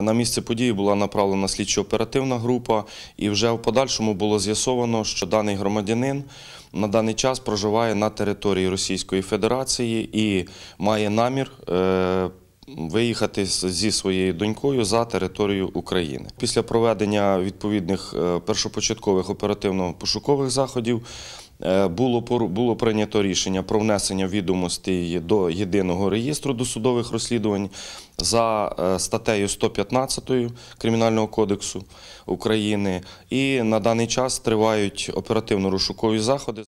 На місце події була направлена слідчо-оперативна група, і вже в подальшому було з'ясовано, що даний громадянин на даний час проживає на території Російської Федерації і має намір. Е, виїхати зі своєю донькою за територію України після проведення відповідних е, першопочаткових оперативно-пошукових заходів Е, було було прийнято рішення про внесення відомостей до єдиного реєстру досудових розслідувань за е, статтею 115 кримінального кодексу України, і на даний час тривають оперативно-розшукові заходи.